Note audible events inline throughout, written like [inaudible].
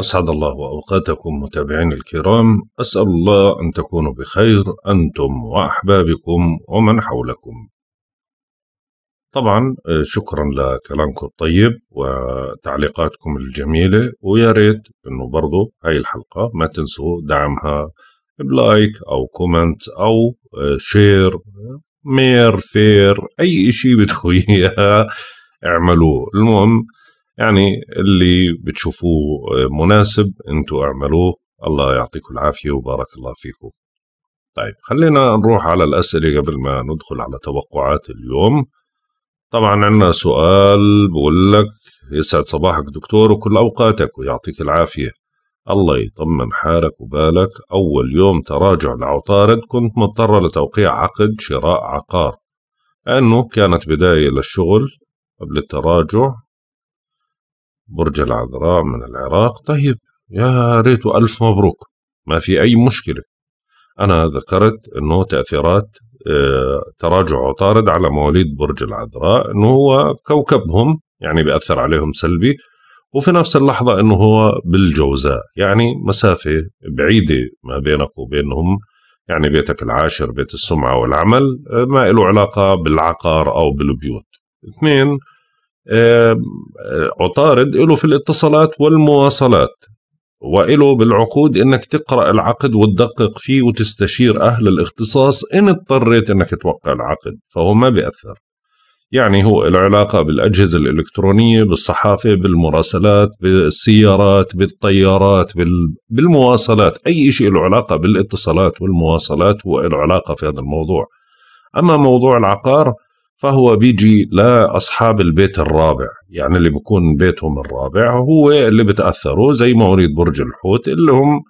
أسعد الله أوقاتكم متابعين الكرام أسأل الله أن تكونوا بخير أنتم وأحبابكم ومن حولكم طبعا آه، شكرا لكلامكم الطيب وتعليقاتكم الجميلة ويا ريت أنه برضو هاي الحلقة ما تنسوا دعمها بلايك أو كومنت أو آه، شير مير فير أي إشي بدكم إياها اعملوه المهم يعني اللي بتشوفوه آه، مناسب انتم اعملوه الله يعطيكم العافية وبارك الله فيكم طيب خلينا نروح على الأسئلة قبل ما ندخل على توقعات اليوم طبعا عندنا سؤال بقول لك يسعد صباحك دكتور وكل أوقاتك ويعطيك العافية الله يطمن حالك وبالك أول يوم تراجع لعطارد كنت مضطرة لتوقيع عقد شراء عقار لأنه كانت بداية للشغل قبل التراجع برج العذراء من العراق طيب يا ريته ألف مبروك ما في أي مشكلة أنا ذكرت أنه تأثيرات آه، تراجع عطارد على مواليد برج العذراء أنه هو كوكبهم يعني بيأثر عليهم سلبي وفي نفس اللحظة أنه هو بالجوزاء يعني مسافة بعيدة ما بينك وبينهم يعني بيتك العاشر بيت السمعة والعمل آه، ما له علاقة بالعقار أو بالبيوت اثنين عطارد له في الاتصالات والمواصلات وإله بالعقود انك تقرا العقد وتدقق فيه وتستشير اهل الاختصاص ان اضطريت انك توقع العقد فهو ما بياثر يعني هو العلاقة بالأجهزة الإلكترونية بالصحافة بالمراسلات بالسيارات بالطيارات بالمواصلات أي شيء له علاقة بالاتصالات والمواصلات هو له علاقة في هذا الموضوع أما موضوع العقار فهو بيجي لاصحاب البيت الرابع يعني اللي بيكون بيتهم الرابع هو اللي بتاثروا زي مواليد برج الحوت اللي هم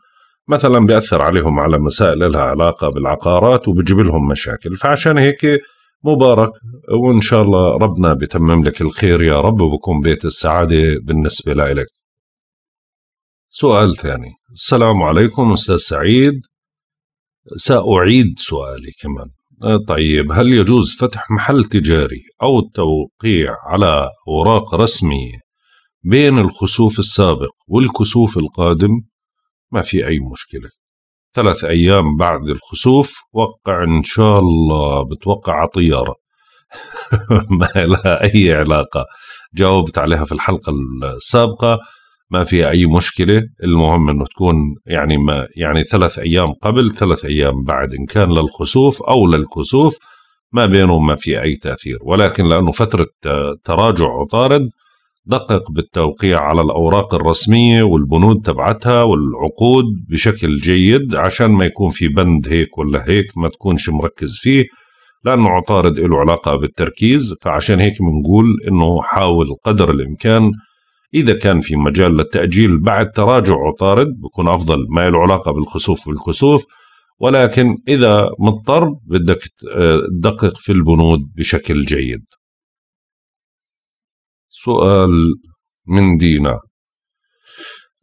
مثلا بياثر عليهم على مسائل لها علاقه بالعقارات وبجيب لهم مشاكل فعشان هيك مبارك وان شاء الله ربنا بيتمم لك الخير يا رب وبكون بيت السعاده بالنسبه لك سؤال ثاني السلام عليكم استاذ سعيد ساعيد سؤالي كمان آه، طيب هل يجوز فتح محل تجاري أو التوقيع على أوراق رسمية بين الخسوف السابق والكسوف القادم؟ ما في أي مشكلة ثلاث أيام بعد الخسوف وقع إن شاء الله بتوقع طيارة [laughs] ما لها أي علاقة جاوبت عليها في الحلقة السابقة ما في اي مشكله المهم انه تكون يعني ما يعني ثلاث ايام قبل ثلاث ايام بعد ان كان للخسوف او للكسوف ما بينهم ما في اي تاثير ولكن لانه فتره آه، تراجع عطارد دقق بالتوقيع على الاوراق الرسميه والبنود تبعتها والعقود بشكل جيد عشان ما يكون في بند هيك ولا هيك ما تكونش مركز فيه لانه عطارد له علاقه بالتركيز فعشان هيك بنقول انه حاول قدر الامكان إذا كان في مجال للتأجيل بعد تراجع عطارد بكون أفضل ما له علاقة بالخسوف والكسوف ولكن إذا مضطر بدك آه، تدقق في البنود بشكل جيد سؤال من دينا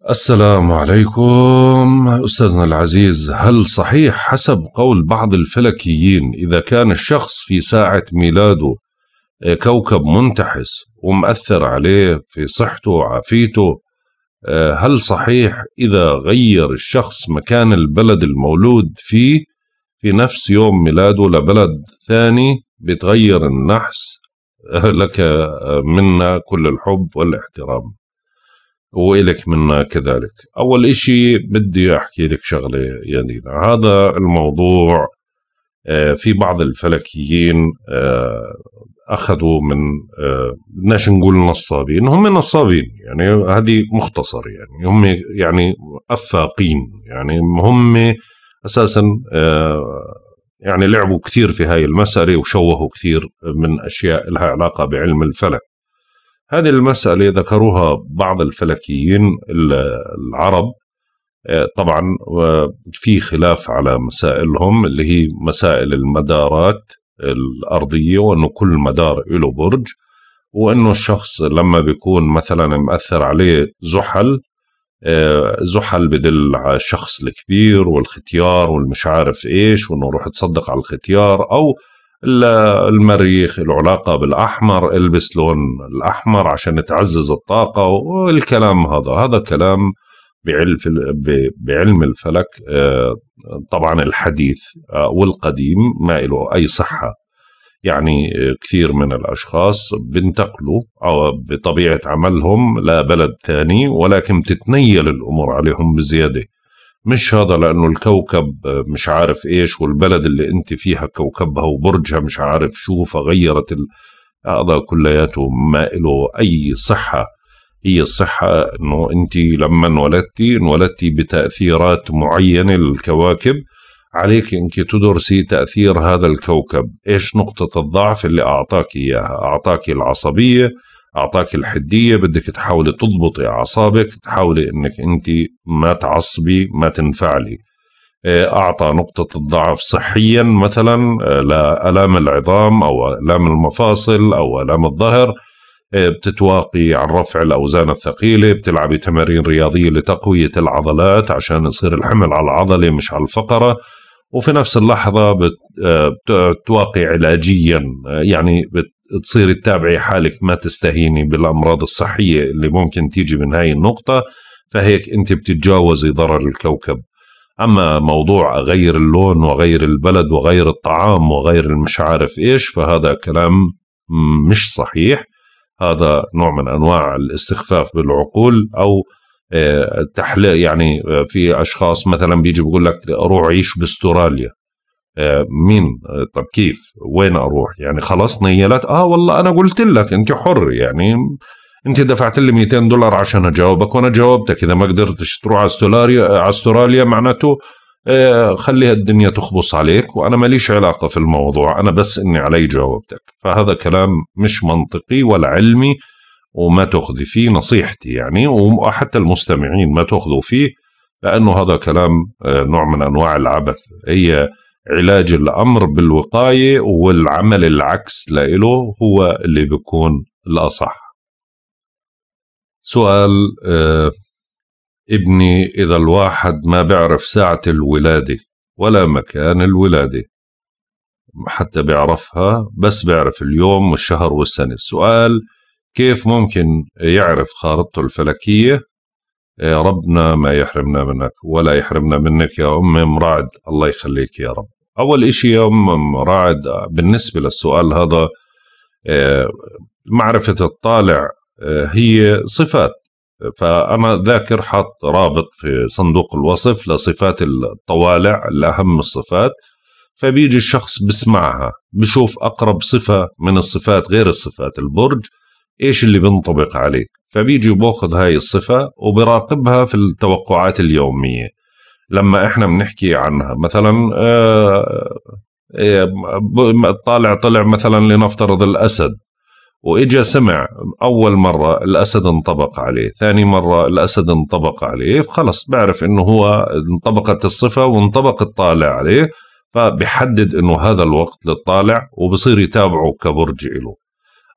السلام عليكم أستاذنا العزيز هل صحيح حسب قول بعض الفلكيين إذا كان الشخص في ساعة ميلاده كوكب منتحس ومأثر عليه في صحته وعافيته آه، هل صحيح إذا غير الشخص مكان البلد المولود فيه في نفس يوم ميلاده لبلد ثاني بتغير النحس [laughs] لك آه، منا كل الحب والاحترام وإلك منا كذلك أول إشي بدي أحكي لك شغلة يا دينا هذا الموضوع آه، في بعض الفلكيين اخذوا من بدناش آه نقول نصابين هم نصابين يعني هذه مختصر يعني هم يعني افاقين يعني هم اساسا آه يعني لعبوا كثير في هاي المسألة وشوهوا كثير من أشياء لها علاقة بعلم الفلك هذه المسألة ذكروها بعض الفلكيين العرب آه، طبعا في خلاف على مسائلهم اللي هي مسائل المدارات الأرضية وأنه كل مدار له برج وأنه الشخص لما بيكون مثلا مأثر عليه زحل آه، زحل بدل على الشخص الكبير والختيار والمش عارف ايش وانه روح تصدق على الختيار او المريخ العلاقة بالأحمر البس لون الأحمر عشان تعزز الطاقة والكلام هذا هذا كلام بعلم الفلك آه، طبعا الحديث آه، والقديم ما له أي صحة يعني آه، كثير من الأشخاص بنتقلوا أو بطبيعة عملهم لبلد ثاني ولكن بتتنيل الأمور عليهم بزيادة مش هذا لأنه الكوكب مش عارف إيش والبلد اللي أنت فيها كوكبها وبرجها مش عارف شو فغيرت هذا كلياته ما له أي صحة هي الصحة انه انت لما انولدتي انولدتي بتأثيرات معينة للكواكب عليك انك تدرسي تأثير هذا الكوكب ايش نقطة الضعف اللي اعطاك اياها اعطاك العصبية اعطاك الحدية بدك تحاولي تضبطي اعصابك تحاولي انك انت ما تعصبي ما تنفعلي إيه، اعطى نقطة الضعف صحيا مثلا آه، لآلام العظام او آلام المفاصل او آلام الظهر بتتواقي عن رفع الاوزان الثقيله بتلعبي تمارين رياضيه لتقويه العضلات عشان يصير الحمل على العضله مش على الفقره وفي نفس اللحظه بتواقي علاجيا يعني بتصيري تتابعي حالك ما تستهيني بالامراض الصحيه اللي ممكن تيجي من هاي النقطه فهيك انت بتتجاوزي ضرر الكوكب اما موضوع اغير اللون وغير البلد وغير الطعام وغير المش عارف ايش فهذا كلام مش صحيح هذا نوع من انواع الاستخفاف بالعقول او آه، تحليل يعني آه، في اشخاص مثلا بيجي بيقول لك اروح عيش باستراليا آه، مين طب كيف وين اروح يعني خلاص نيلت اه والله انا قلت لك انت حر يعني انت دفعت لي 200 دولار عشان اجاوبك وانا جاوبتك اذا ما قدرتش تروح على استراليا على استراليا معناته آه، خليها الدنيا تخبص عليك وانا ماليش علاقه في الموضوع انا بس اني علي جاوبتك فهذا كلام مش منطقي ولا علمي وما تاخذي فيه نصيحتي يعني وحتى المستمعين ما تاخذوا فيه لانه هذا كلام آه، نوع من انواع العبث هي علاج الامر بالوقايه والعمل العكس لإله هو اللي بيكون الاصح سؤال آه، ابني إذا الواحد ما بيعرف ساعة الولادة ولا مكان الولادة حتى بيعرفها بس بيعرف اليوم والشهر والسنة السؤال كيف ممكن يعرف خارطته الفلكية آه، ربنا ما يحرمنا منك ولا يحرمنا منك يا أم مرعد الله يخليك يا رب أول إشي يا أم مرعد بالنسبة للسؤال هذا آه، معرفة الطالع آه، هي صفات فأنا ذاكر حاط رابط في صندوق الوصف لصفات الطوالع الأهم الصفات فبيجي الشخص بسمعها بشوف أقرب صفة من الصفات غير الصفات البرج إيش اللي بنطبق عليه فبيجي بأخذ هاي الصفة وبراقبها في التوقعات اليومية لما إحنا بنحكي عنها مثلا آه, آه، طالع طلع مثلا لنفترض الأسد واجا سمع اول مره الاسد انطبق عليه ثاني مره الاسد انطبق عليه خلص بعرف انه هو انطبقت الصفه وانطبق الطالع عليه فبحدد انه هذا الوقت للطالع وبصير يتابعه كبرج له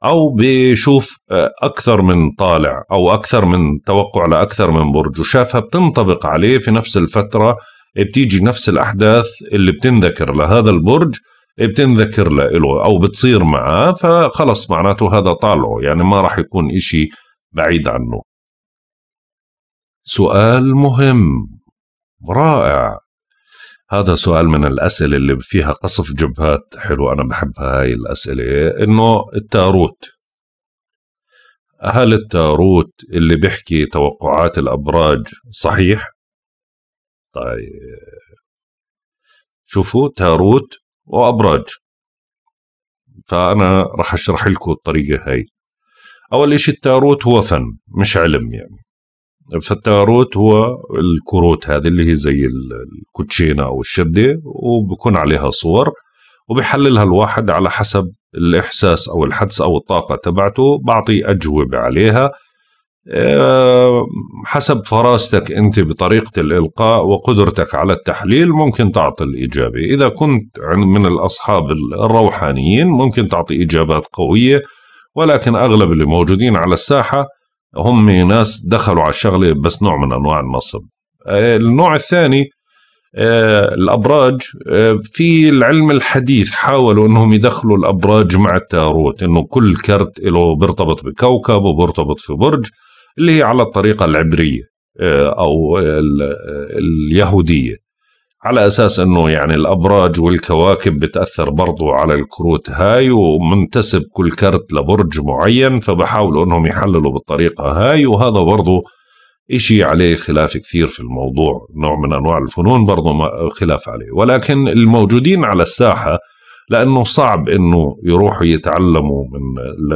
او بيشوف اكثر من طالع او اكثر من توقع لاكثر من برج وشافها بتنطبق عليه في نفس الفتره بتيجي نفس الاحداث اللي بتنذكر لهذا البرج إيه، بتنذكر له او بتصير معاه فخلص معناته هذا طالعه يعني ما راح يكون إشي بعيد عنه سؤال مهم رائع هذا سؤال من الأسئلة اللي فيها قصف جبهات حلو أنا بحبها هاي الأسئلة إنه التاروت هل التاروت اللي بيحكي توقعات الأبراج صحيح؟ طيب شوفوا تاروت وأبراج فأنا راح أشرح لكم الطريقة هاي أول شيء التاروت هو فن مش علم يعني فالتاروت هو الكروت هذه اللي هي زي الكوتشينة أو الشدة وبكون عليها صور وبحللها الواحد على حسب الإحساس أو الحدس أو الطاقة تبعته بعطي أجوبة عليها آه، حسب فراستك انت بطريقه الالقاء وقدرتك على التحليل ممكن تعطي الاجابه، اذا كنت من الاصحاب الروحانيين ممكن تعطي اجابات قويه ولكن اغلب اللي موجودين على الساحه هم ناس دخلوا على الشغله بس نوع من انواع النصب. آه، النوع الثاني آه، الابراج في العلم الحديث حاولوا انهم يدخلوا الابراج مع التاروت انه كل كرت له بيرتبط بكوكب وبيرتبط في برج اللي هي على الطريقة العبرية آه، أو اليهودية على أساس أنه يعني الأبراج والكواكب بتأثر برضو على الكروت هاي ومنتسب كل كرت لبرج معين فبحاولوا أنهم يحللوا بالطريقة هاي وهذا برضو إشي عليه خلاف كثير في الموضوع نوع من أنواع الفنون برضو خلاف عليه ولكن الموجودين على الساحة لانه صعب انه يروحوا يتعلموا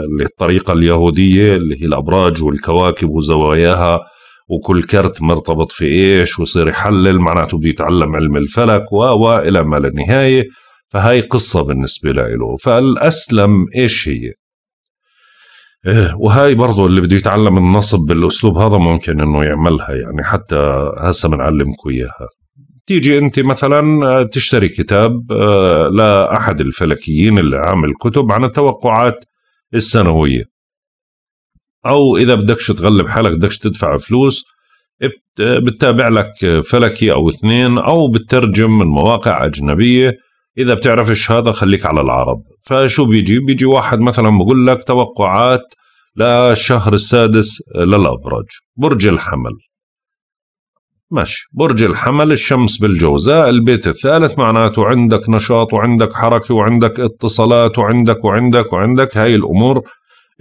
من الطريقه اليهوديه اللي هي الابراج والكواكب وزواياها وكل كرت مرتبط في ايش ويصير يحلل معناته بده يتعلم علم الفلك و الى ما لا نهايه فهي قصه بالنسبه له فالاسلم ايش هي؟ إيه، وهاي برضه اللي بده يتعلم النصب بالاسلوب هذا ممكن انه يعملها يعني حتى هسه بنعلمكم اياها تيجي انت مثلا آه، تشتري كتاب آه، لاحد الفلكيين اللي عامل كتب عن التوقعات السنويه او اذا بدكش تغلب حالك بدكش تدفع فلوس آه، بتتابع لك فلكي او اثنين او بترجم من مواقع اجنبيه اذا بتعرفش هذا خليك على العرب فشو بيجي بيجي واحد مثلا بقول لك توقعات للشهر السادس للابراج برج الحمل ماشي برج الحمل الشمس بالجوزاء البيت الثالث معناته عندك نشاط وعندك حركة وعندك اتصالات وعندك وعندك وعندك هاي الأمور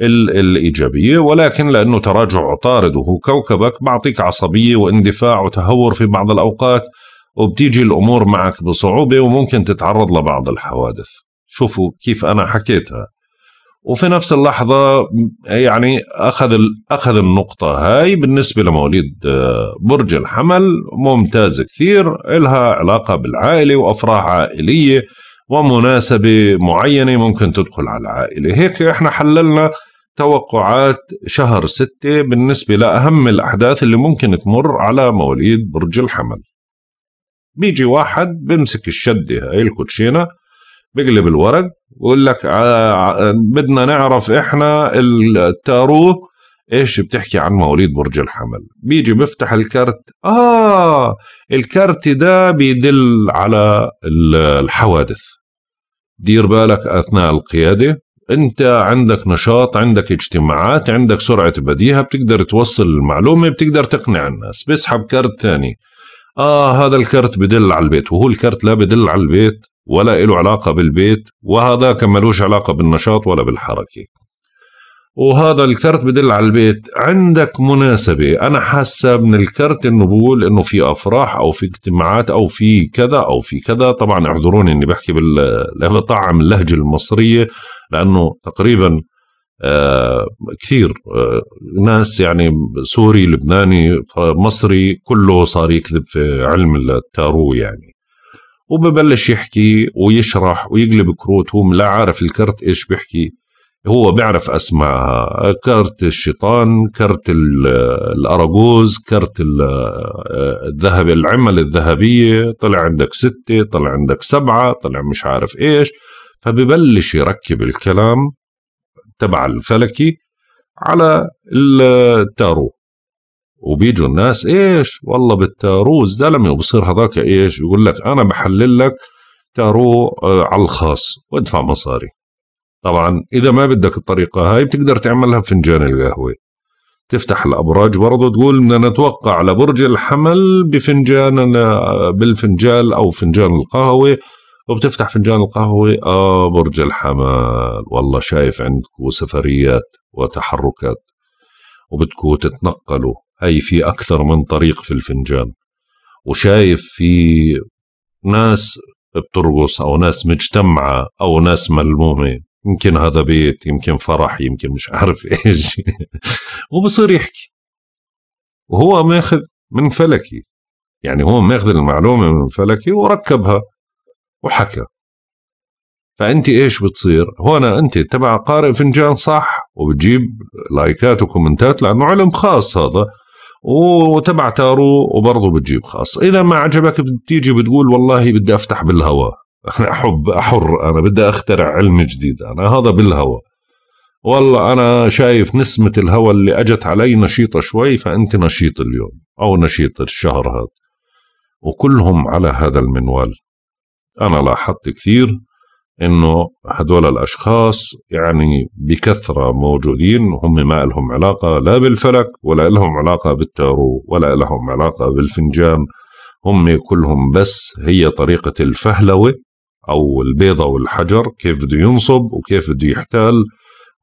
الإيجابية ولكن لأنه تراجع عطارد وهو كوكبك بعطيك عصبية واندفاع وتهور في بعض الأوقات وبتيجي الأمور معك بصعوبة وممكن تتعرض لبعض الحوادث شوفوا كيف أنا حكيتها وفي نفس اللحظة يعني أخذ أخذ النقطة هاي بالنسبة لمواليد آه، برج الحمل ممتاز كثير إلها علاقة بالعائلة وأفراح عائلية ومناسبة معينة ممكن تدخل على العائلة هيك إحنا حللنا توقعات شهر ستة بالنسبة لأهم الأحداث اللي ممكن تمر على مواليد برج الحمل بيجي واحد بمسك الشدة هاي الكوتشينة بقلب الورق بقول لك آه، آه، بدنا نعرف احنا التارو ايش بتحكي عن مواليد برج الحمل بيجي بفتح الكرت اه الكرت ده بيدل على الحوادث دير بالك اثناء القياده انت عندك نشاط عندك اجتماعات عندك سرعه بديهه بتقدر توصل المعلومه بتقدر تقنع الناس بيسحب كرت ثاني اه هذا الكرت بدل على البيت وهو الكرت لا بدل على البيت ولا له علاقة بالبيت وهذا كما لوش علاقة بالنشاط ولا بالحركة وهذا الكرت بدل على البيت عندك مناسبة أنا حاسة من الكرت إنه بقول إنه في أفراح أو في اجتماعات أو في كذا أو في كذا طبعا اعذروني إني بحكي بطعم [laughs] اللهجة المصرية لأنه تقريبا آه كثير آه ناس يعني سوري لبناني مصري كله صار يكذب في علم التارو يعني وببلش يحكي ويشرح ويقلب كروت هو لا عارف الكرت ايش بيحكي هو بيعرف اسمائها كرت الشيطان كرت الاراجوز كرت الذهب العمل الذهبيه طلع عندك سته طلع عندك سبعه طلع مش عارف ايش فببلش يركب الكلام تبع الفلكي على التارو وبيجوا الناس ايش والله بالتارو الزلمه وبصير هذاك ايش يقول لك انا بحلل لك تارو آه، على الخاص وادفع مصاري طبعا اذا ما بدك الطريقه هاي بتقدر تعملها بفنجان القهوه تفتح الابراج برضه تقول بدنا نتوقع لبرج الحمل بفنجان آه، بالفنجال او فنجان القهوه وبتفتح فنجان القهوة آه برج الحمل والله شايف عندكم سفريات وتحركات وبدكم تتنقلوا هي في أكثر من طريق في الفنجان وشايف في ناس بترقص أو ناس مجتمعة أو ناس ملمومة يمكن هذا بيت يمكن فرح يمكن مش عارف [laughs] ايش وبصير يحكي وهو ماخذ من فلكي يعني هو ماخذ المعلومة من فلكي وركبها وحكى فانت ايش بتصير؟ هنا انت تبع قارئ فنجان صح وبتجيب لايكات وكومنتات لانه علم خاص هذا وتبع تارو وبرضه بتجيب خاص اذا ما عجبك بتيجي بتقول والله بدي افتح بالهواء [laughs] انا احب احر انا بدي اخترع علم جديد انا هذا بالهواء والله انا شايف نسمه الهواء اللي اجت علي نشيطه شوي فانت نشيط اليوم او نشيط الشهر هذا وكلهم على هذا المنوال انا لاحظت كثير انه هدول الاشخاص يعني بكثره موجودين هم ما لهم علاقه لا بالفلك ولا لهم علاقه بالتارو ولا لهم علاقه بالفنجان هم كلهم بس هي طريقه الفهلوه او البيضه والحجر كيف بده ينصب وكيف بده يحتال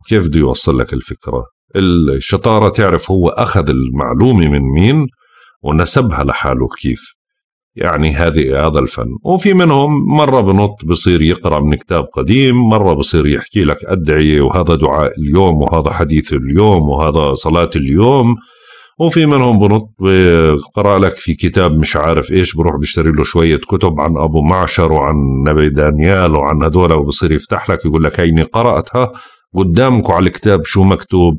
وكيف بده يوصل لك الفكره الشطاره تعرف هو اخذ المعلومه من مين ونسبها لحاله كيف يعني هذه هذا الفن وفي منهم مرة بنط بصير يقرأ من كتاب قديم مرة بصير يحكي لك أدعية وهذا دعاء اليوم وهذا حديث اليوم وهذا صلاة اليوم وفي منهم بنط بقرأ لك في كتاب مش عارف إيش بروح بشتري له شوية كتب عن أبو معشر وعن نبي دانيال وعن هذول وبصير يفتح لك يقول لك هيني قرأتها قدامكم على الكتاب شو مكتوب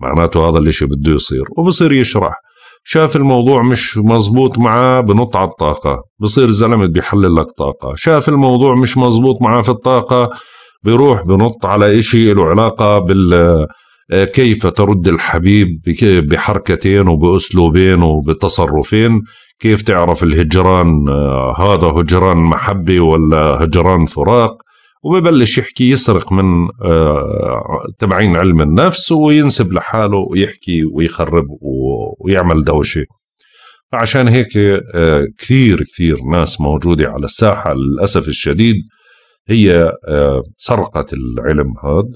معناته هذا الاشي بده يصير وبصير يشرح شاف الموضوع مش مزبوط معاه بنط على الطاقة بصير زلمة بيحلل لك طاقة شاف الموضوع مش مزبوط معاه في الطاقة بيروح بنط على إشي له علاقة بال آه، كيف ترد الحبيب بحركتين وبأسلوبين وبتصرفين كيف تعرف الهجران آه، هذا هجران محبة ولا هجران فراق وببلش يحكي يسرق من آه، تبعين علم النفس وينسب لحاله ويحكي ويخرب ويعمل دوشه فعشان هيك آه، كثير كثير ناس موجودة على الساحة للأسف الشديد هي آه، سرقت العلم هذا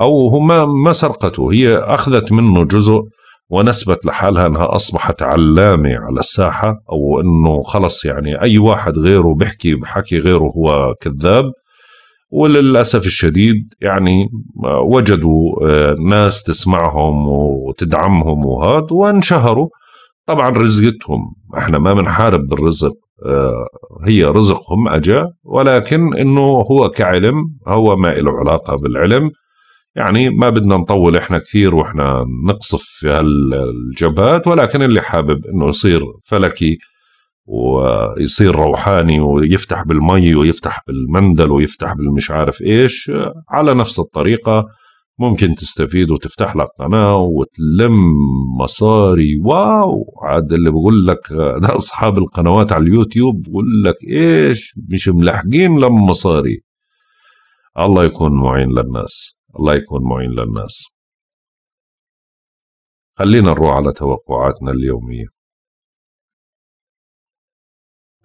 أو هم ما سرقته هي أخذت منه جزء ونسبت لحالها أنها أصبحت علامة على الساحة أو أنه خلص يعني أي واحد غيره بحكي بحكي غيره هو كذاب وللاسف الشديد يعني آه، وجدوا آه، ناس تسمعهم وتدعمهم وهذا وانشهروا طبعا رزقتهم احنا ما بنحارب بالرزق آه، هي رزقهم اجا ولكن انه هو كعلم هو ما له علاقه بالعلم يعني ما بدنا نطول احنا كثير واحنا نقصف في هالجبهات ولكن اللي حابب انه يصير فلكي ويصير روحاني ويفتح بالمي ويفتح بالمندل ويفتح بالمش عارف ايش على نفس الطريقه ممكن تستفيد وتفتح لك قناه وتلم مصاري واو عاد اللي بقول لك [laughs] ده اصحاب القنوات على اليوتيوب بقول لك ايش مش ملحقين لم مصاري الله يكون معين للناس الله يكون معين للناس خلينا نروح على توقعاتنا اليوميه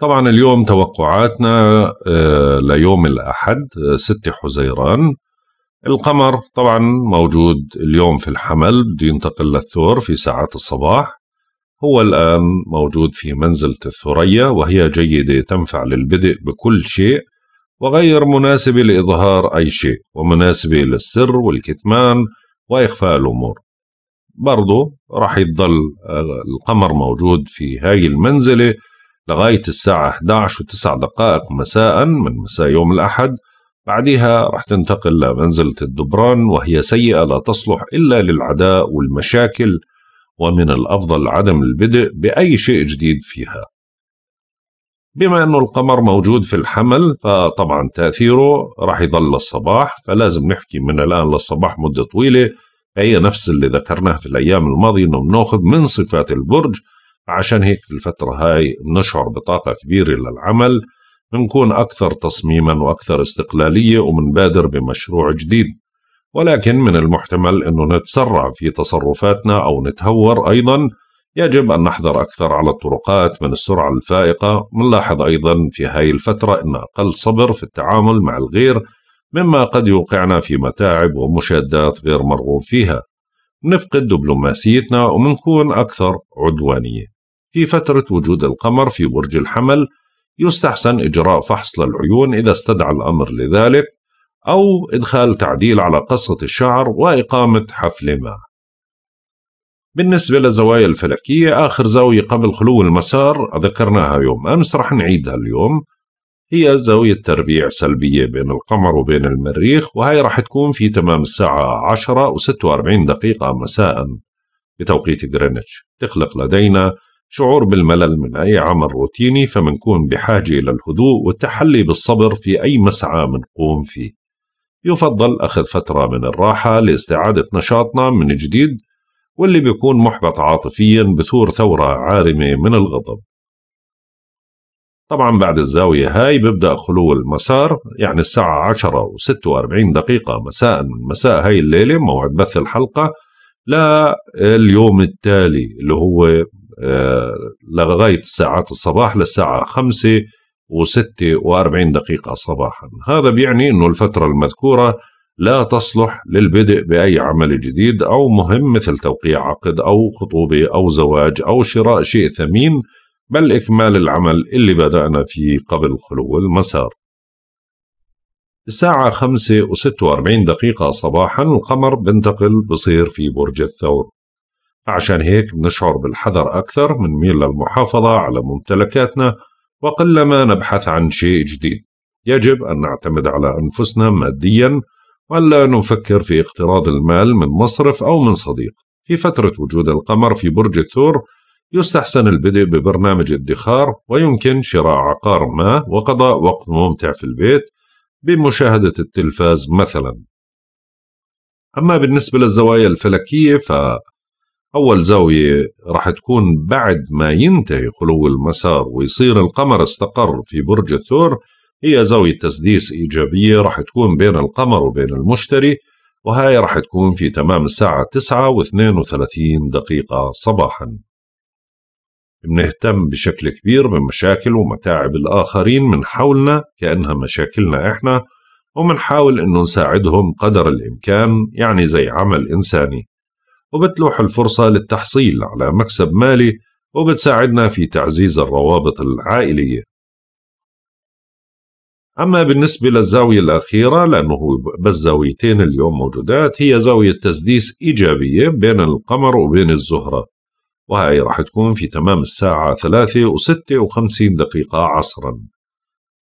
طبعا اليوم توقعاتنا آه، ليوم الأحد 6 آه، حزيران القمر طبعا موجود اليوم في الحمل بده ينتقل للثور في ساعات الصباح هو الآن موجود في منزلة الثريا وهي جيدة تنفع للبدء بكل شيء وغير مناسبة لإظهار أي شيء ومناسبة للسر والكتمان وإخفاء الأمور برضو راح يضل آه، القمر موجود في هاي المنزلة لغاية الساعة 11 و9 دقائق مساء من مساء يوم الأحد بعدها رح تنتقل لمنزلة الدبران وهي سيئة لا تصلح إلا للعداء والمشاكل ومن الأفضل عدم البدء بأي شيء جديد فيها بما أنه القمر موجود في الحمل فطبعا تأثيره رح يضل للصباح فلازم نحكي من الآن للصباح مدة طويلة هي نفس اللي ذكرناه في الأيام الماضية أنه بناخذ من صفات البرج عشان هيك في الفترة هاي بنشعر بطاقة كبيرة للعمل بنكون أكثر تصميما وأكثر استقلالية ومنبادر بمشروع جديد ولكن من المحتمل أنه نتسرع في تصرفاتنا أو نتهور أيضا يجب أن نحذر أكثر على الطرقات من السرعة الفائقة بنلاحظ أيضا في هاي الفترة أن أقل صبر في التعامل مع الغير مما قد يوقعنا في متاعب ومشادات غير مرغوب فيها نفقد دبلوماسيتنا ومنكون أكثر عدوانية في فترة وجود القمر في برج الحمل يستحسن إجراء فحص للعيون إذا استدعى الأمر لذلك أو إدخال تعديل على قصة الشعر وإقامة حفل ما بالنسبة للزوايا الفلكية آخر زاوية قبل خلو المسار ذكرناها يوم أمس رح نعيدها اليوم هي زاوية تربيع سلبية بين القمر وبين المريخ وهي رح تكون في تمام الساعة 10 و46 دقيقة مساء بتوقيت غرينتش تخلق لدينا شعور بالملل من أي عمل روتيني فمنكون بحاجة إلى الهدوء والتحلي بالصبر في أي مسعى منقوم فيه يفضل أخذ فترة من الراحة لاستعادة نشاطنا من جديد واللي بيكون محبط عاطفيا بثور ثورة عارمة من الغضب طبعا بعد الزاوية هاي ببدأ خلو المسار يعني الساعة عشرة و واربعين دقيقة مساء من مساء هاي الليلة موعد بث الحلقة لليوم اليوم التالي اللي هو لغاية ساعات الصباح للساعة خمسة وستة وأربعين دقيقة صباحا هذا بيعني أنه الفترة المذكورة لا تصلح للبدء بأي عمل جديد أو مهم مثل توقيع عقد أو خطوبة أو زواج أو شراء شيء ثمين بل إكمال العمل اللي بدأنا فيه قبل خلو المسار الساعة 5 و 46 دقيقة صباحا القمر بنتقل بصير في برج الثور عشان هيك بنشعر بالحذر أكثر من ميل للمحافظة على ممتلكاتنا وقلما نبحث عن شيء جديد يجب أن نعتمد على أنفسنا ماديا ولا نفكر في اقتراض المال من مصرف أو من صديق في فترة وجود القمر في برج الثور يستحسن البدء ببرنامج ادخار ويمكن شراء عقار ما وقضاء وقت ممتع في البيت بمشاهدة التلفاز مثلا أما بالنسبة للزوايا الفلكية ف أول زاوية راح تكون بعد ما ينتهي خلو المسار ويصير القمر استقر في برج الثور هي زاوية تسديس إيجابية راح تكون بين القمر وبين المشتري وهاي راح تكون في تمام الساعة 9 و 32 دقيقة صباحا بنهتم بشكل كبير بمشاكل ومتاعب الآخرين من حولنا كأنها مشاكلنا إحنا ومنحاول أنه نساعدهم قدر الإمكان يعني زي عمل إنساني وبتلوح الفرصة للتحصيل على مكسب مالي وبتساعدنا في تعزيز الروابط العائلية أما بالنسبة للزاوية الأخيرة لأنه بس زاويتين اليوم موجودات هي زاوية تسديس إيجابية بين القمر وبين الزهرة وهي راح تكون في تمام الساعة 3 و 56 دقيقة عصرا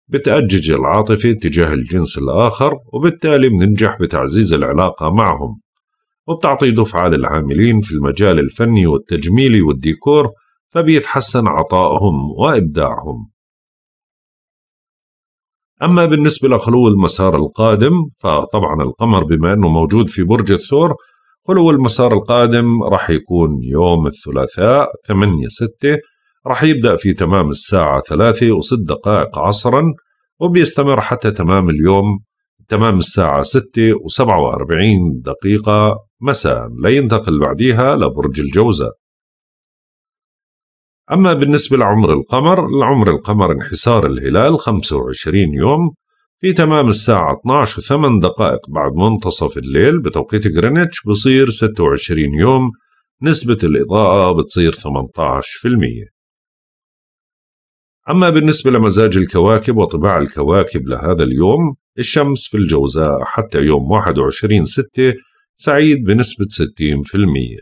بتأجج العاطفة تجاه الجنس الآخر وبالتالي بننجح بتعزيز العلاقة معهم وبتعطي دفعة للعاملين في المجال الفني والتجميلي والديكور فبيتحسن عطائهم وإبداعهم أما بالنسبة لخلو المسار القادم فطبعا القمر بما أنه موجود في برج الثور خلو المسار القادم راح يكون يوم الثلاثاء 8 6 راح يبدأ في تمام الساعة 3 وست دقائق عصرا وبيستمر حتى تمام اليوم تمام الساعة 6 و47 دقيقة مساء لينتقل بعديها لبرج الجوزة أما بالنسبة لعمر القمر العمر القمر انحسار الهلال 25 يوم في تمام الساعة 12 و8 دقائق بعد منتصف الليل بتوقيت غرينتش بصير 26 يوم نسبة الإضاءة بتصير 18% أما بالنسبة لمزاج الكواكب وطباع الكواكب لهذا اليوم الشمس في الجوزاء حتى يوم 21 ستة سعيد بنسبة 60%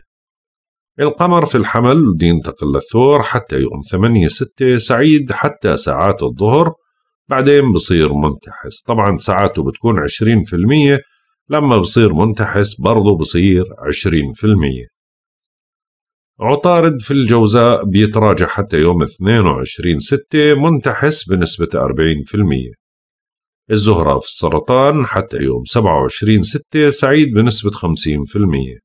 القمر في الحمل بينتقل للثور حتى يوم 8 ستة سعيد حتى ساعات الظهر بعدين بصير منتحس طبعا ساعاته بتكون 20% لما بصير منتحس برضو بصير 20% عطارد في الجوزاء بيتراجع حتى يوم 22 ستة منتحس بنسبة 40% الزهرة في السرطان حتى يوم 27/6 سعيد بنسبة 50%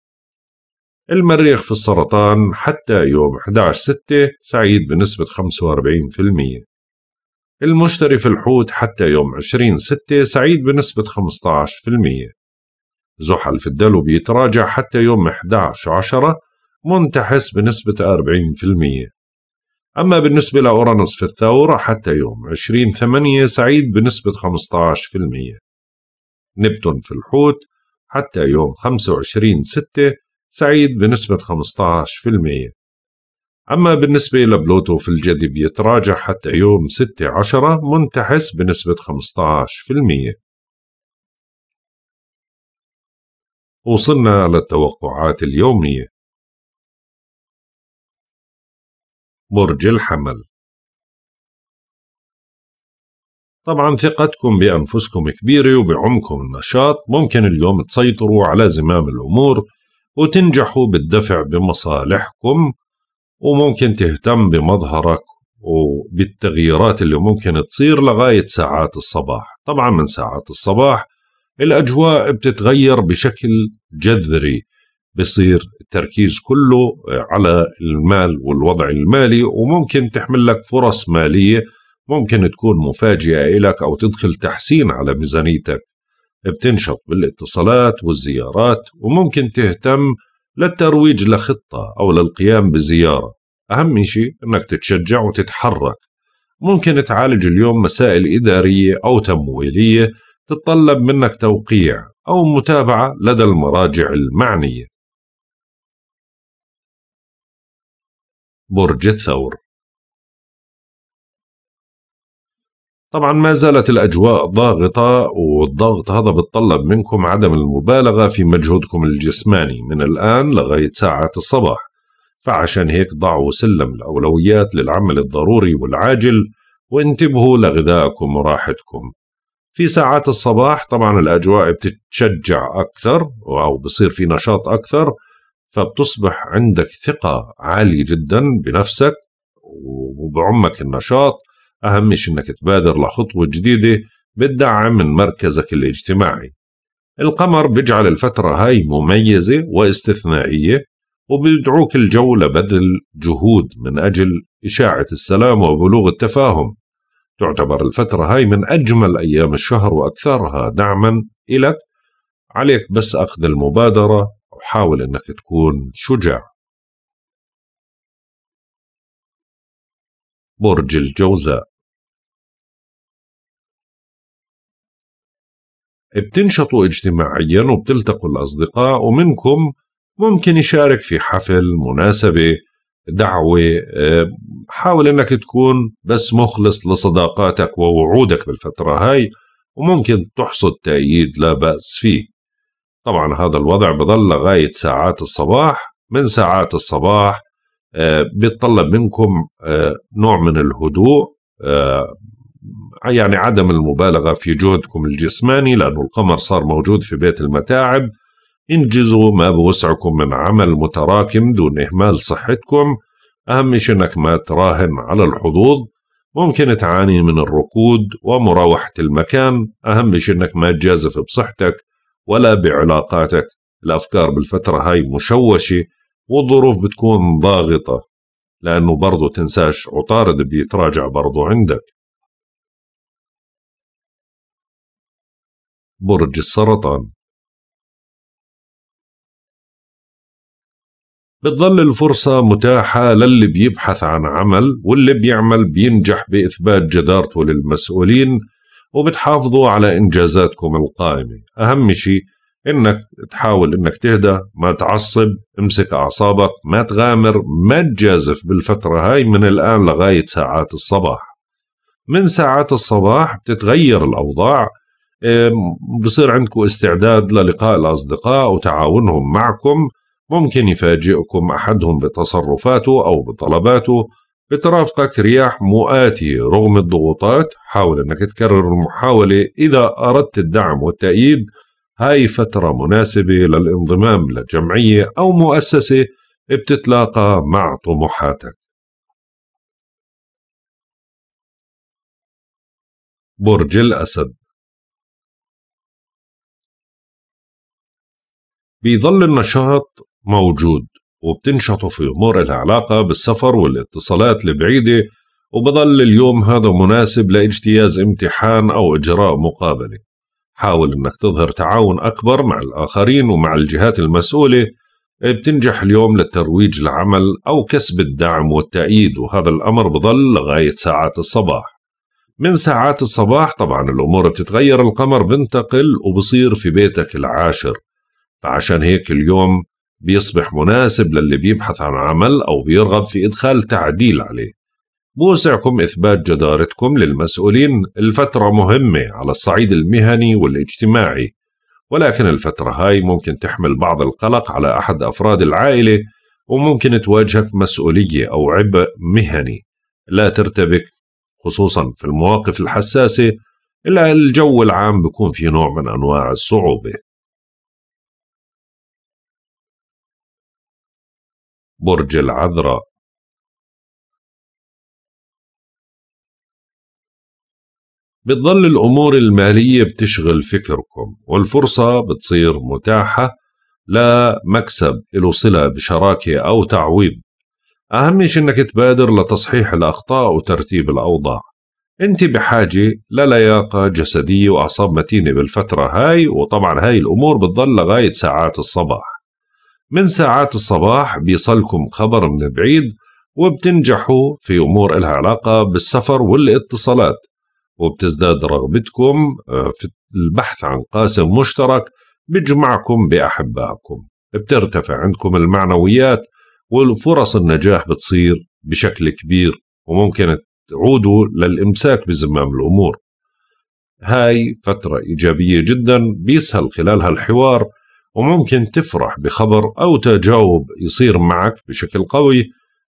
المريخ في السرطان حتى يوم 11/6 سعيد بنسبة 45% المشتري في الحوت حتى يوم 20/6 سعيد بنسبة 15% زحل في الدلو بيتراجع حتى يوم 11/10 منتحس بنسبة 40% أما بالنسبة لأورانوس في الثورة حتى يوم 20 8 سعيد بنسبة 15% نبتون في الحوت حتى يوم 25 6 سعيد بنسبة 15% أما بالنسبة لبلوتو في الجدي بيتراجع حتى يوم 6 10 منتحس بنسبة 15% وصلنا للتوقعات اليومية برج الحمل طبعا ثقتكم بأنفسكم كبيرة وبعمكم النشاط ممكن اليوم تسيطروا على زمام الأمور وتنجحوا بالدفع بمصالحكم وممكن تهتم بمظهرك وبالتغييرات اللي ممكن تصير لغاية ساعات الصباح طبعا من ساعات الصباح الأجواء بتتغير بشكل جذري بصير التركيز كله على المال والوضع المالي وممكن تحمل لك فرص ماليه ممكن تكون مفاجئه لك او تدخل تحسين على ميزانيتك بتنشط بالاتصالات والزيارات وممكن تهتم للترويج لخطه او للقيام بزياره اهم شيء انك تتشجع وتتحرك ممكن تعالج اليوم مسائل اداريه او تمويليه تتطلب منك توقيع او متابعه لدى المراجع المعنيه برج الثور طبعا ما زالت الأجواء ضاغطة والضغط هذا بتطلب منكم عدم المبالغة في مجهودكم الجسماني من الآن لغاية ساعات الصباح فعشان هيك ضعوا سلم الأولويات للعمل الضروري والعاجل وانتبهوا لغذائكم وراحتكم في ساعات الصباح طبعا الأجواء بتتشجع أكثر أو بصير في نشاط أكثر فبتصبح عندك ثقة عالية جدا بنفسك وبعمك النشاط أهم شيء أنك تبادر لخطوة جديدة بتدعم من مركزك الاجتماعي القمر بيجعل الفترة هاي مميزة واستثنائية وبيدعوك الجو لبذل جهود من أجل إشاعة السلام وبلوغ التفاهم تعتبر الفترة هاي من أجمل أيام الشهر وأكثرها دعما إلك عليك بس أخذ المبادرة وحاول انك تكون شجع برج الجوزاء بتنشطوا اجتماعيا وبتلتقوا الأصدقاء ومنكم ممكن يشارك في حفل مناسبة دعوة آه، حاول أنك تكون بس مخلص لصداقاتك ووعودك بالفترة هاي وممكن تحصد تأييد لا بأس فيه طبعا هذا الوضع بظل لغاية ساعات الصباح من ساعات الصباح آه، بيتطلب منكم آه، نوع من الهدوء آه، يعني عدم المبالغة في جهدكم الجسماني لأن القمر صار موجود في بيت المتاعب انجزوا ما بوسعكم من عمل متراكم دون إهمال صحتكم أهم شيء أنك ما تراهن على الحظوظ ممكن تعاني من الركود ومراوحة المكان أهم شيء أنك ما تجازف بصحتك ولا بعلاقاتك الأفكار بالفترة هاي مشوشة والظروف بتكون ضاغطة لأنه برضو تنساش عطارد بيتراجع برضو عندك برج السرطان بتظل الفرصة متاحة للي بيبحث عن عمل واللي بيعمل بينجح بإثبات جدارته للمسؤولين وبتحافظوا على إنجازاتكم القائمة أهم شيء إنك تحاول إنك تهدى ما تعصب امسك أعصابك ما تغامر ما تجازف بالفترة هاي من الآن لغاية ساعات الصباح من ساعات الصباح بتتغير الأوضاع بصير عندكم استعداد للقاء الأصدقاء وتعاونهم معكم ممكن يفاجئكم أحدهم بتصرفاته أو بطلباته بترافقك رياح مؤاتية رغم الضغوطات حاول أنك تكرر المحاولة إذا أردت الدعم والتأييد هاي فترة مناسبة للانضمام لجمعية أو مؤسسة بتتلاقى مع طموحاتك برج الأسد بيظل النشاط موجود وبتنشطوا في أمور العلاقة بالسفر والاتصالات البعيدة وبضل اليوم هذا مناسب لاجتياز امتحان أو إجراء مقابلة حاول أنك تظهر تعاون أكبر مع الآخرين ومع الجهات المسؤولة بتنجح اليوم للترويج لعمل أو كسب الدعم والتأييد وهذا الأمر بضل لغاية ساعات الصباح من ساعات الصباح طبعا الأمور بتتغير القمر بنتقل وبصير في بيتك العاشر فعشان هيك اليوم بيصبح مناسب للي بيبحث عن عمل أو بيرغب في إدخال تعديل عليه بوسعكم إثبات جدارتكم للمسؤولين الفترة مهمة على الصعيد المهني والاجتماعي ولكن الفترة هاي ممكن تحمل بعض القلق على أحد أفراد العائلة وممكن تواجهك مسؤولية أو عبء مهني لا ترتبك خصوصا في المواقف الحساسة الجو العام بيكون في نوع من أنواع الصعوبة برج العذراء بتظل الأمور المالية بتشغل فكركم والفرصة بتصير متاحة لمكسب له صلة بشراكة أو تعويض أهم شيء أنك تبادر لتصحيح الأخطاء وترتيب الأوضاع أنت بحاجة للياقة جسدية وأعصاب متينة بالفترة هاي وطبعا هاي الأمور بتظل لغاية ساعات الصباح من ساعات الصباح بيصلكم خبر من بعيد وبتنجحوا في أمور إلها علاقة بالسفر والاتصالات وبتزداد رغبتكم آه، في البحث عن قاسم مشترك بجمعكم بأحبائكم بترتفع عندكم المعنويات والفرص النجاح بتصير بشكل كبير وممكن تعودوا للإمساك بزمام الأمور هاي فترة إيجابية جدا بيسهل خلالها الحوار وممكن تفرح بخبر أو تجاوب يصير معك بشكل قوي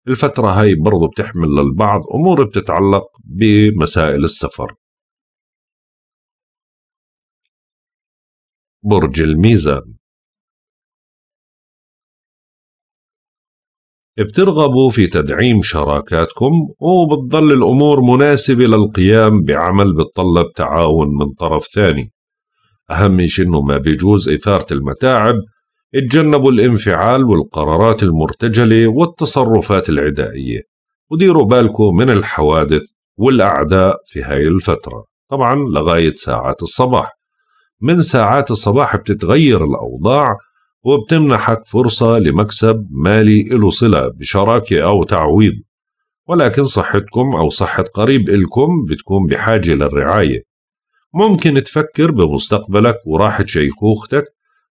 الفترة هاي برضو بتحمل للبعض أمور بتتعلق بمسائل السفر برج الميزان بترغبوا في تدعيم شراكاتكم وبتظل الأمور مناسبة للقيام بعمل بتطلب تعاون من طرف ثاني أهم شيء إنه ما بيجوز إثارة المتاعب اتجنبوا الانفعال والقرارات المرتجلة والتصرفات العدائية وديروا بالكم من الحوادث والأعداء في هاي الفترة طبعا لغاية ساعات الصباح من ساعات الصباح بتتغير الأوضاع وبتمنحك فرصة لمكسب مالي له صلة بشراكة أو تعويض ولكن صحتكم أو صحة قريب إلكم بتكون بحاجة للرعاية ممكن تفكر بمستقبلك وراحة شيخوختك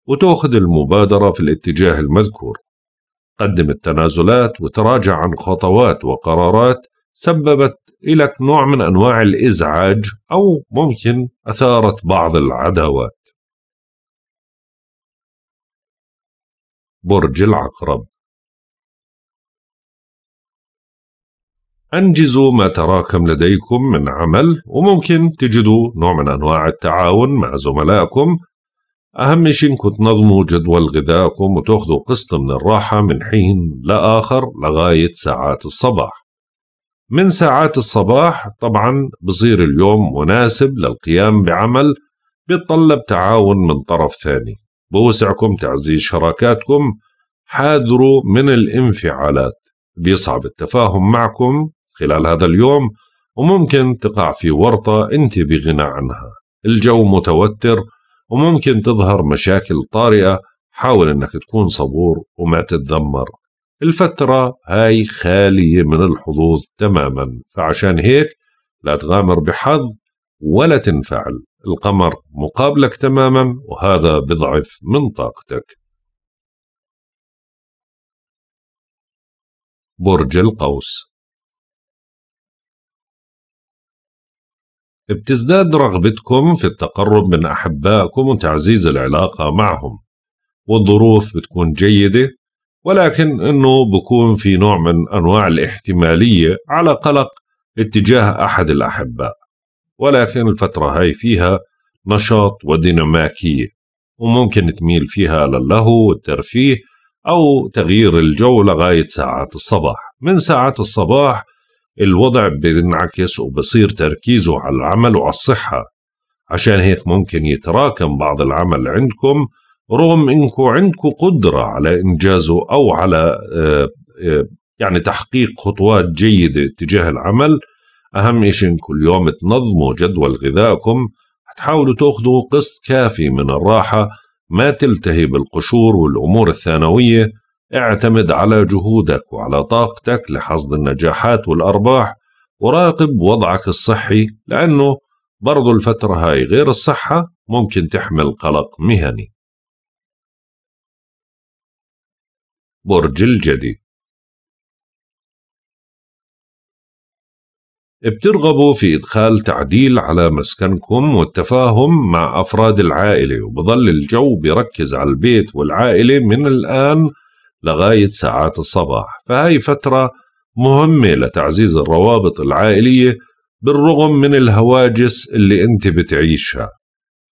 وتأخذ المبادرة في الاتجاه المذكور قدم التنازلات وتراجع عن خطوات وقرارات سببت لك نوع من أنواع الإزعاج أو ممكن أثارت بعض العداوات برج العقرب أنجزوا ما تراكم لديكم من عمل وممكن تجدوا نوع من أنواع التعاون مع زملائكم أهم شيء إنكم تنظموا جدول غذائكم وتاخذوا قسط من الراحة من حين لآخر لغاية ساعات الصباح من ساعات الصباح طبعا بصير اليوم مناسب للقيام بعمل بيتطلب تعاون من طرف ثاني بوسعكم تعزيز شراكاتكم حاذروا من الانفعالات بيصعب التفاهم معكم خلال هذا اليوم وممكن تقع في ورطة أنت بغنى عنها الجو متوتر وممكن تظهر مشاكل طارئة حاول أنك تكون صبور وما تتذمر الفترة هاي خالية من الحظوظ تماما فعشان هيك لا تغامر بحظ ولا تنفعل القمر مقابلك تماما وهذا بضعف من طاقتك برج القوس بتزداد رغبتكم في التقرب من أحبائكم وتعزيز العلاقة معهم والظروف بتكون جيدة ولكن أنه بكون في نوع من أنواع الاحتمالية على قلق اتجاه أحد الأحباء ولكن الفترة هاي فيها نشاط وديناميكية وممكن تميل فيها للهو والترفيه أو تغيير الجو لغاية ساعات الصباح من ساعات الصباح الوضع بينعكس وبصير تركيزه على العمل وعلى الصحة عشان هيك ممكن يتراكم بعض العمل عندكم رغم انكم عندكم قدرة على انجازه او على آه، آه، يعني تحقيق خطوات جيدة اتجاه العمل اهم شيء انكم اليوم تنظموا جدول غذائكم تحاولوا تاخذوا قسط كافي من الراحة ما تلتهي بالقشور والامور الثانوية اعتمد على جهودك وعلى طاقتك لحصد النجاحات والأرباح وراقب وضعك الصحي لأنه برضو الفترة هاي غير الصحة ممكن تحمل قلق مهني برج الجدي بترغبوا في إدخال تعديل على مسكنكم والتفاهم مع أفراد العائلة وبظل الجو بركز على البيت والعائلة من الآن لغاية ساعات الصباح فهاي فترة مهمة لتعزيز الروابط العائلية بالرغم من الهواجس اللي انت بتعيشها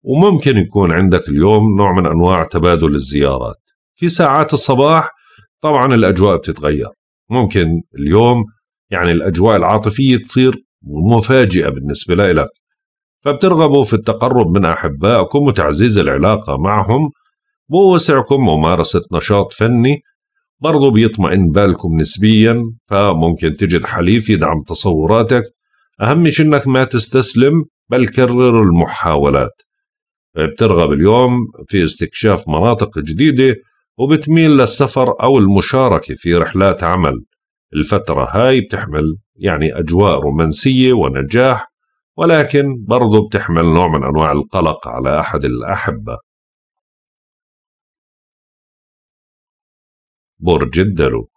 وممكن يكون عندك اليوم نوع من انواع تبادل الزيارات في ساعات الصباح طبعا الاجواء بتتغير ممكن اليوم يعني الاجواء العاطفيه تصير مفاجئه بالنسبه لك فبترغبوا في التقرب من احبائكم وتعزيز العلاقه معهم بوسعكم ممارسه نشاط فني برضه بيطمئن بالكم نسبيا فممكن تجد حليف يدعم تصوراتك أهم شيء إنك ما تستسلم بل كرر المحاولات بترغب اليوم في استكشاف مناطق جديدة وبتميل للسفر أو المشاركة في رحلات عمل الفترة هاي بتحمل يعني أجواء رومانسية ونجاح ولكن برضو بتحمل نوع من أنواع القلق على أحد الأحبة برج الدلو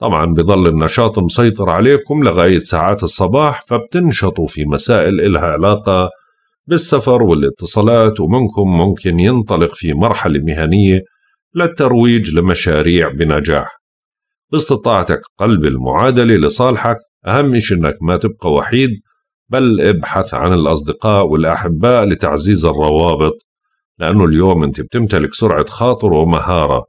طبعا بضل النشاط مسيطر عليكم لغاية ساعات الصباح فبتنشطوا في مسائل إلها علاقة بالسفر والاتصالات ومنكم ممكن ينطلق في مرحلة مهنية للترويج لمشاريع بنجاح باستطاعتك قلب المعادلة لصالحك أهم إشي أنك ما تبقى وحيد بل ابحث عن الأصدقاء والأحباء لتعزيز الروابط لأنه اليوم أنت بتمتلك سرعة خاطر ومهارة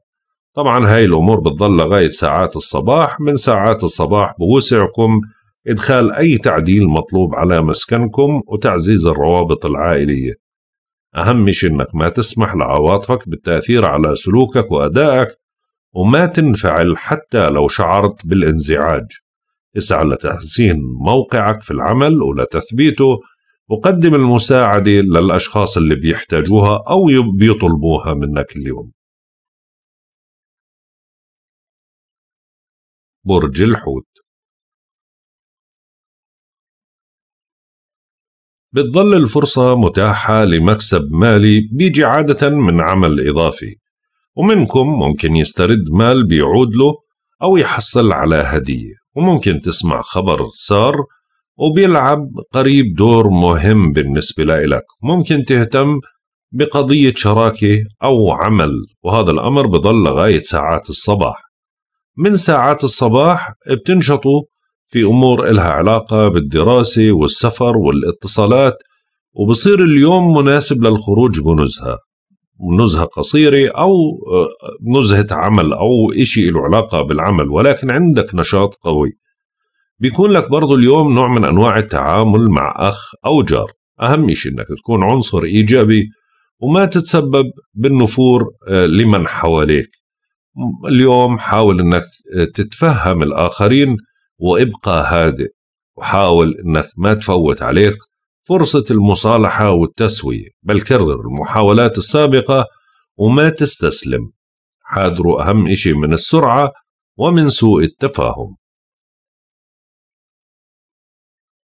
طبعا هاي الأمور بتظل لغاية ساعات الصباح من ساعات الصباح بوسعكم إدخال أي تعديل مطلوب على مسكنكم وتعزيز الروابط العائلية أهم شيء أنك ما تسمح لعواطفك بالتأثير على سلوكك وأدائك وما تنفعل حتى لو شعرت بالانزعاج اسعى لتحسين موقعك في العمل ولتثبيته وقدم المساعدة للأشخاص اللي بيحتاجوها أو بيطلبوها منك اليوم برج الحوت بتظل الفرصة متاحة لمكسب مالي بيجي عادة من عمل إضافي ومنكم ممكن يسترد مال بيعود له أو يحصل على هدية وممكن تسمع خبر سار وبيلعب قريب دور مهم بالنسبة لإلك ممكن تهتم بقضية شراكة أو عمل وهذا الأمر بضل لغاية ساعات الصباح من ساعات الصباح بتنشطوا في أمور إلها علاقة بالدراسة والسفر والاتصالات وبصير اليوم مناسب للخروج بنزهة نزهة قصيرة أو آه، نزهة عمل أو إشي له علاقة بالعمل ولكن عندك نشاط قوي بيكون لك برضو اليوم نوع من أنواع التعامل مع أخ أو جار أهم شيء أنك تكون عنصر إيجابي وما تتسبب بالنفور آه، لمن حواليك اليوم حاول أنك آه، تتفهم الآخرين وابقى هادئ وحاول أنك ما تفوت عليك فرصة المصالحة والتسوية بل كرر المحاولات السابقة وما تستسلم حاذروا أهم شيء من السرعة ومن سوء التفاهم